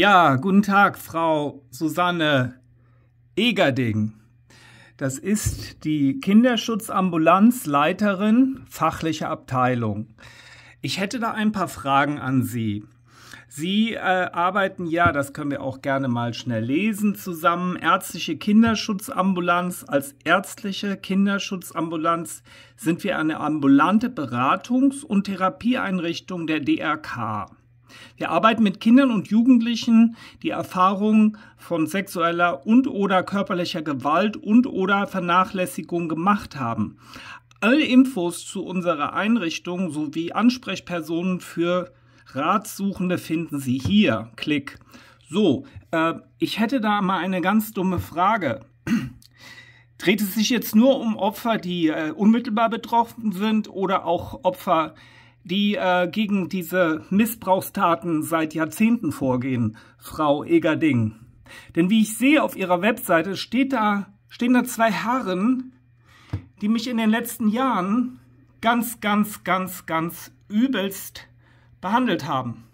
Ja, guten Tag, Frau Susanne Egerding. Das ist die Kinderschutzambulanzleiterin fachliche Abteilung. Ich hätte da ein paar Fragen an Sie. Sie äh, arbeiten ja, das können wir auch gerne mal schnell lesen, zusammen ärztliche Kinderschutzambulanz. Als ärztliche Kinderschutzambulanz sind wir eine ambulante Beratungs- und Therapieeinrichtung der DRK. Wir arbeiten mit Kindern und Jugendlichen, die Erfahrungen von sexueller und/oder körperlicher Gewalt und/oder Vernachlässigung gemacht haben. Alle Infos zu unserer Einrichtung sowie Ansprechpersonen für Ratsuchende finden Sie hier. Klick. So, äh, ich hätte da mal eine ganz dumme Frage. Dreht es sich jetzt nur um Opfer, die äh, unmittelbar betroffen sind oder auch Opfer, äh, die äh, gegen diese Missbrauchstaten seit Jahrzehnten vorgehen, Frau Egerding. Denn wie ich sehe auf ihrer Webseite, steht da, stehen da zwei Herren, die mich in den letzten Jahren ganz, ganz, ganz, ganz übelst behandelt haben.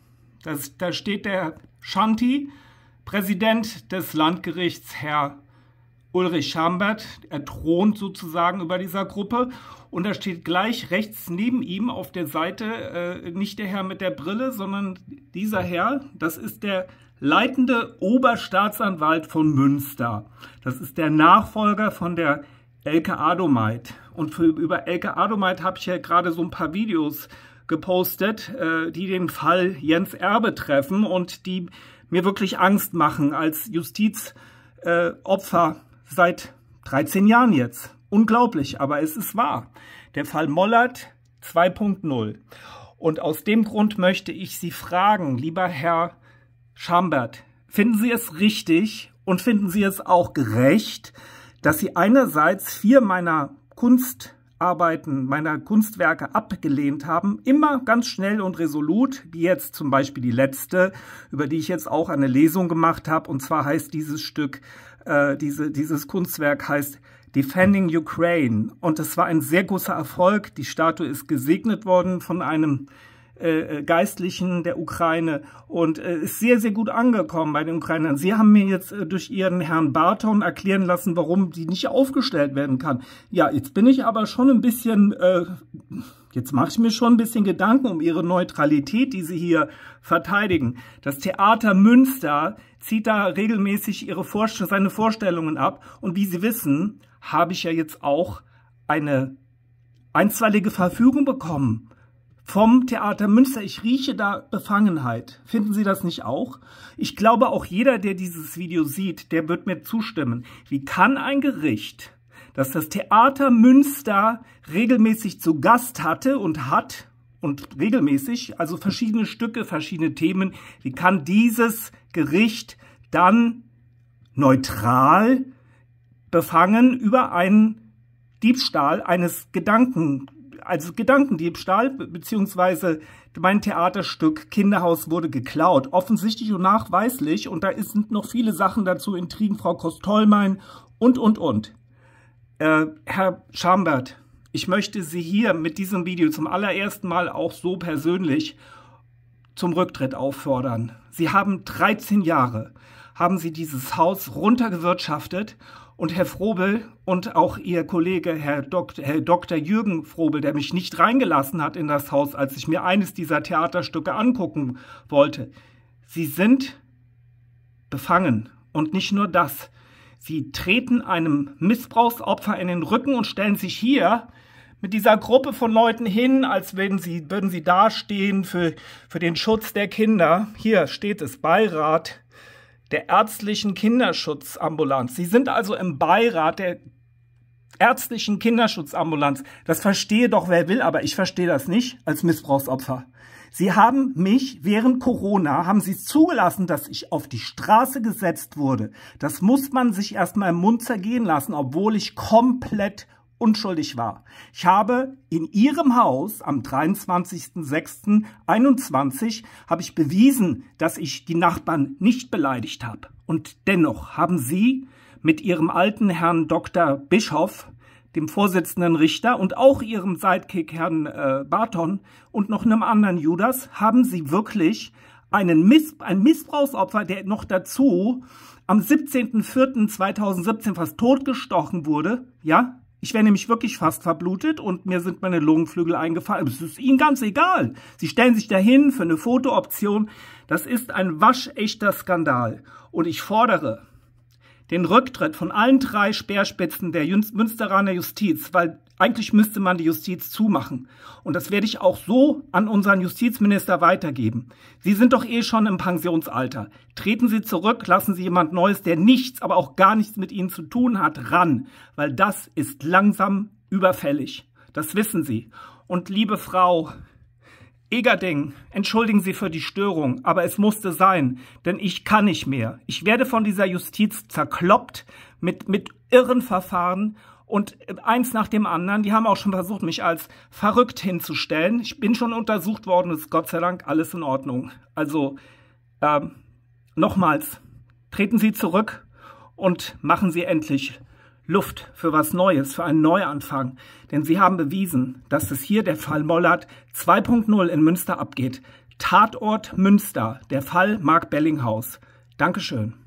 Das, da steht der Shanti, Präsident des Landgerichts, Herr Ulrich Schambert. Er thront sozusagen über dieser Gruppe. Und da steht gleich rechts neben ihm auf der Seite äh, nicht der Herr mit der Brille, sondern dieser Herr, das ist der leitende Oberstaatsanwalt von Münster. Das ist der Nachfolger von der Elke Adomeit. Und für, über Elke Adomeit habe ich ja gerade so ein paar Videos gepostet, äh, die den Fall Jens Erbe treffen und die mir wirklich Angst machen als Justiz. Äh, Opfer seit 13 Jahren jetzt. Unglaublich, aber es ist wahr. Der Fall Mollert 2.0. Und aus dem Grund möchte ich Sie fragen, lieber Herr Schambert, finden Sie es richtig und finden Sie es auch gerecht, dass Sie einerseits vier meiner Kunst Arbeiten meiner Kunstwerke abgelehnt haben, immer ganz schnell und resolut, wie jetzt zum Beispiel die letzte, über die ich jetzt auch eine Lesung gemacht habe. Und zwar heißt dieses Stück, äh, diese, dieses Kunstwerk heißt Defending Ukraine. Und es war ein sehr großer Erfolg. Die Statue ist gesegnet worden von einem äh, äh, Geistlichen der Ukraine und äh, ist sehr, sehr gut angekommen bei den Ukrainern. Sie haben mir jetzt äh, durch Ihren Herrn Barton erklären lassen, warum die nicht aufgestellt werden kann. Ja, jetzt bin ich aber schon ein bisschen, äh, jetzt mache ich mir schon ein bisschen Gedanken um Ihre Neutralität, die Sie hier verteidigen. Das Theater Münster zieht da regelmäßig ihre Vorst seine Vorstellungen ab und wie Sie wissen, habe ich ja jetzt auch eine einstweilige Verfügung bekommen vom Theater Münster. Ich rieche da Befangenheit. Finden Sie das nicht auch? Ich glaube, auch jeder, der dieses Video sieht, der wird mir zustimmen. Wie kann ein Gericht, das das Theater Münster regelmäßig zu Gast hatte und hat, und regelmäßig, also verschiedene Stücke, verschiedene Themen, wie kann dieses Gericht dann neutral befangen über einen Diebstahl eines Gedanken also Gedankendiebstahl, beziehungsweise mein Theaterstück Kinderhaus wurde geklaut. Offensichtlich und nachweislich, und da sind noch viele Sachen dazu, Intrigen, Frau Kostolmein und, und, und. Äh, Herr Schambert, ich möchte Sie hier mit diesem Video zum allerersten Mal auch so persönlich zum Rücktritt auffordern. Sie haben 13 Jahre, haben Sie dieses Haus runtergewirtschaftet und Herr Frobel und auch Ihr Kollege Herr, Dok Herr Dr. Jürgen Frobel, der mich nicht reingelassen hat in das Haus, als ich mir eines dieser Theaterstücke angucken wollte. Sie sind befangen. Und nicht nur das. Sie treten einem Missbrauchsopfer in den Rücken und stellen sich hier mit dieser Gruppe von Leuten hin, als würden sie, würden sie dastehen für, für den Schutz der Kinder. Hier steht es, Beirat der ärztlichen Kinderschutzambulanz. Sie sind also im Beirat der ärztlichen Kinderschutzambulanz. Das verstehe doch wer will, aber ich verstehe das nicht als Missbrauchsopfer. Sie haben mich während Corona, haben Sie zugelassen, dass ich auf die Straße gesetzt wurde. Das muss man sich erstmal im Mund zergehen lassen, obwohl ich komplett unschuldig war. Ich habe in ihrem Haus am 23.06.21 habe ich bewiesen, dass ich die Nachbarn nicht beleidigt habe. Und dennoch haben sie mit ihrem alten Herrn Dr. Bischoff dem Vorsitzenden Richter und auch ihrem Sidekick Herrn äh, Barton und noch einem anderen Judas haben sie wirklich einen Miss ein Missbrauchsopfer, der noch dazu am 17.04.2017 fast totgestochen wurde, ja, ich wäre nämlich wirklich fast verblutet und mir sind meine Lungenflügel eingefallen. Es ist ihnen ganz egal. Sie stellen sich dahin für eine Fotooption. Das ist ein waschechter Skandal. Und ich fordere den Rücktritt von allen drei Speerspitzen der Münsteraner Justiz, weil eigentlich müsste man die Justiz zumachen. Und das werde ich auch so an unseren Justizminister weitergeben. Sie sind doch eh schon im Pensionsalter. Treten Sie zurück, lassen Sie jemand Neues, der nichts, aber auch gar nichts mit Ihnen zu tun hat, ran. Weil das ist langsam überfällig. Das wissen Sie. Und liebe Frau, Egerding, entschuldigen Sie für die Störung, aber es musste sein, denn ich kann nicht mehr. Ich werde von dieser Justiz zerkloppt mit, mit irren Verfahren und eins nach dem anderen, die haben auch schon versucht, mich als verrückt hinzustellen. Ich bin schon untersucht worden, ist Gott sei Dank alles in Ordnung. Also ähm, nochmals, treten Sie zurück und machen Sie endlich Luft für was Neues, für einen Neuanfang. Denn Sie haben bewiesen, dass es hier der Fall Mollert 2.0 in Münster abgeht. Tatort Münster, der Fall Mark Bellinghaus. Dankeschön.